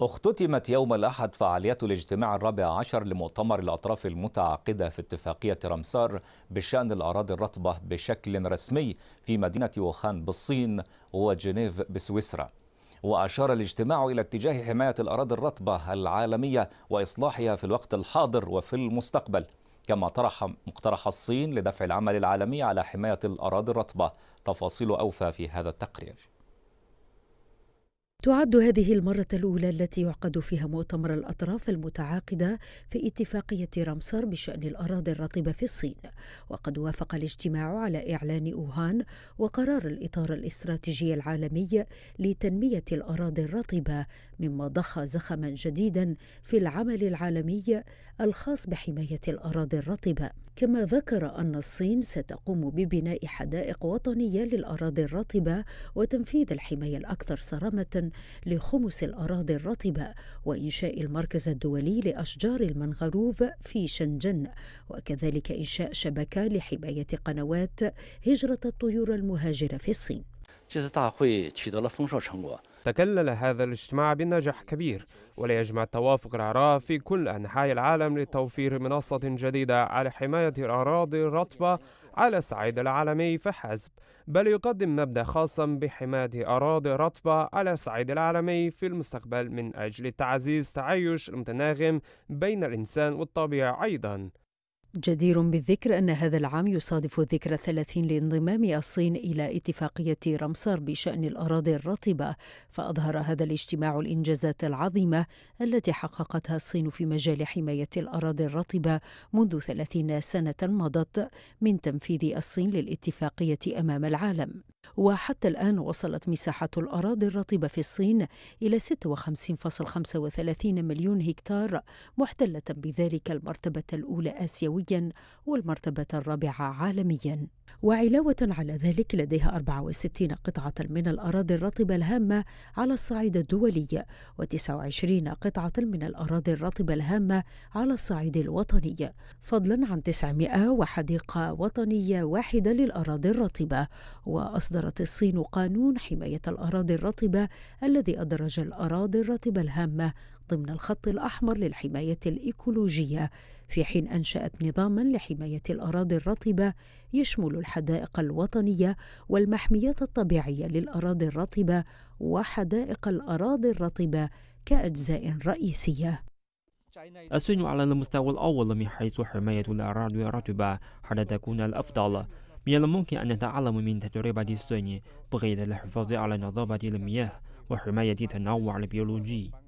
اختتمت يوم الأحد فعاليات الاجتماع الرابع عشر لمؤتمر الأطراف المتعاقدة في اتفاقية رمسار بشأن الأراضي الرطبة بشكل رسمي في مدينة ووخان بالصين وجنيف بسويسرا وأشار الاجتماع إلى اتجاه حماية الأراضي الرطبة العالمية وإصلاحها في الوقت الحاضر وفي المستقبل كما طرح مقترح الصين لدفع العمل العالمي على حماية الأراضي الرطبة تفاصيل أوفى في هذا التقرير تعد هذه المرة الأولى التي يعقد فيها مؤتمر الأطراف المتعاقدة في اتفاقية رامسر بشأن الأراضي الرطبة في الصين، وقد وافق الاجتماع على إعلان أوهان وقرار الإطار الاستراتيجي العالمي لتنمية الأراضي الرطبة، مما ضخ زخما جديدا في العمل العالمي الخاص بحماية الأراضي الرطبة. كما ذكر أن الصين ستقوم ببناء حدائق وطنية للأراضي الرطبة وتنفيذ الحماية الأكثر صرامة لخمس الأراضي الرطبة وإنشاء المركز الدولي لأشجار المنغروف في شنجن وكذلك إنشاء شبكة لحماية قنوات هجرة الطيور المهاجرة في الصين. 这次大会取得了丰硕成果。تكلل هذا الاجتماع بنجاح كبير وليجمع التوافق الأراء في كل أنحاء العالم لتوفير منصة جديدة على حماية الأراضي الرطبة على الصعيد العالمي فحسب بل يقدم مبدأ خاصا بحماية أراضي رطبة على الصعيد العالمي في المستقبل من أجل تعزيز تعايش المتناغم بين الإنسان والطبيعة أيضا جدير بالذكر أن هذا العام يصادف الذكرى الثلاثين لانضمام الصين إلى اتفاقية رمسار بشأن الأراضي الرطبة، فأظهر هذا الاجتماع الإنجازات العظيمة التي حققتها الصين في مجال حماية الأراضي الرطبة منذ ثلاثين سنة مضت من تنفيذ الصين للاتفاقية أمام العالم. وحتى الآن وصلت مساحة الأراضي الرطبة في الصين إلى 56.35 مليون هكتار محتلة بذلك المرتبة الأولى آسيويا والمرتبة الرابعة عالميا وعلاوة على ذلك لديها 64 قطعة من الأراضي الرطبة الهامة على الصعيد الدولي و29 قطعة من الأراضي الرطبة الهامة على الصعيد الوطني فضلا عن 900 وحديقة وطنية واحدة للأراضي الرطبة وأصدر أصدرت الصين قانون حماية الأراضي الرطبة الذي أدرج الأراضي الرطبة الهامة ضمن الخط الأحمر للحماية الإيكولوجية في حين أنشأت نظاما لحماية الأراضي الرطبة يشمل الحدائق الوطنية والمحميات الطبيعية للأراضي الرطبة وحدائق الأراضي الرطبة كأجزاء رئيسية الصين على المستوى الأول من حيث حماية الأراضي الرطبة حتى تكون الأفضل من الممكن أن نتعلم من تجربة الصين بغير الحفاظ على نظافة المياه وحماية التنوع البيولوجي